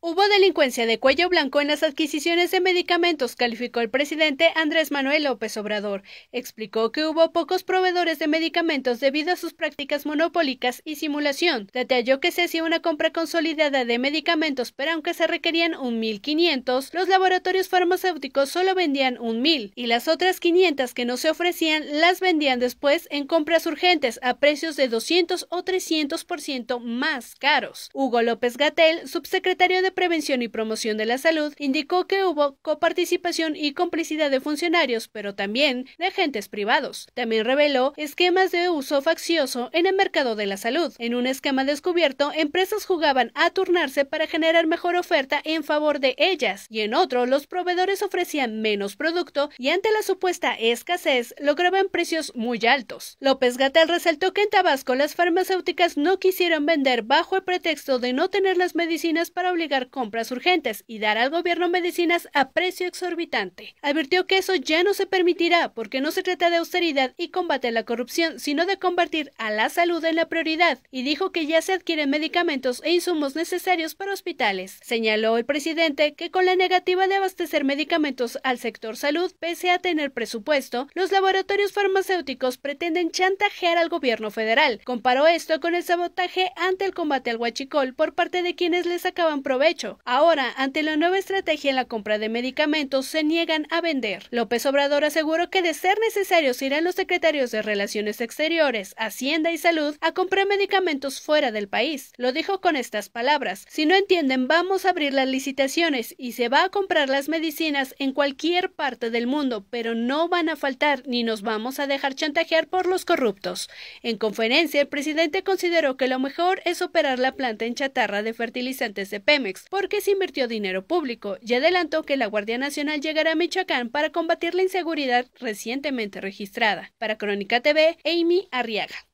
Hubo delincuencia de cuello blanco en las adquisiciones de medicamentos, calificó el presidente Andrés Manuel López Obrador. Explicó que hubo pocos proveedores de medicamentos debido a sus prácticas monopólicas y simulación. Detalló que se hacía una compra consolidada de medicamentos, pero aunque se requerían 1.500, los laboratorios farmacéuticos solo vendían 1.000 y las otras 500 que no se ofrecían las vendían después en compras urgentes a precios de 200 o 300% más caros. Hugo López Gatel, subsecretario de de Prevención y Promoción de la Salud indicó que hubo coparticipación y complicidad de funcionarios, pero también de agentes privados. También reveló esquemas de uso faccioso en el mercado de la salud. En un esquema descubierto, empresas jugaban a turnarse para generar mejor oferta en favor de ellas, y en otro, los proveedores ofrecían menos producto y ante la supuesta escasez lograban precios muy altos. López Gatel resaltó que en Tabasco las farmacéuticas no quisieron vender bajo el pretexto de no tener las medicinas para obligar compras urgentes y dar al gobierno medicinas a precio exorbitante. Advirtió que eso ya no se permitirá porque no se trata de austeridad y combate a la corrupción, sino de convertir a la salud en la prioridad y dijo que ya se adquieren medicamentos e insumos necesarios para hospitales. Señaló el presidente que con la negativa de abastecer medicamentos al sector salud, pese a tener presupuesto, los laboratorios farmacéuticos pretenden chantajear al gobierno federal. Comparó esto con el sabotaje ante el combate al huachicol por parte de quienes les acaban proveer hecho. Ahora, ante la nueva estrategia en la compra de medicamentos, se niegan a vender. López Obrador aseguró que de ser necesario se irán los secretarios de Relaciones Exteriores, Hacienda y Salud a comprar medicamentos fuera del país. Lo dijo con estas palabras. Si no entienden, vamos a abrir las licitaciones y se va a comprar las medicinas en cualquier parte del mundo, pero no van a faltar ni nos vamos a dejar chantajear por los corruptos. En conferencia, el presidente consideró que lo mejor es operar la planta en chatarra de fertilizantes de Pemex porque se invirtió dinero público y adelantó que la Guardia Nacional llegará a Michoacán para combatir la inseguridad recientemente registrada. Para Crónica TV, Amy Arriaga.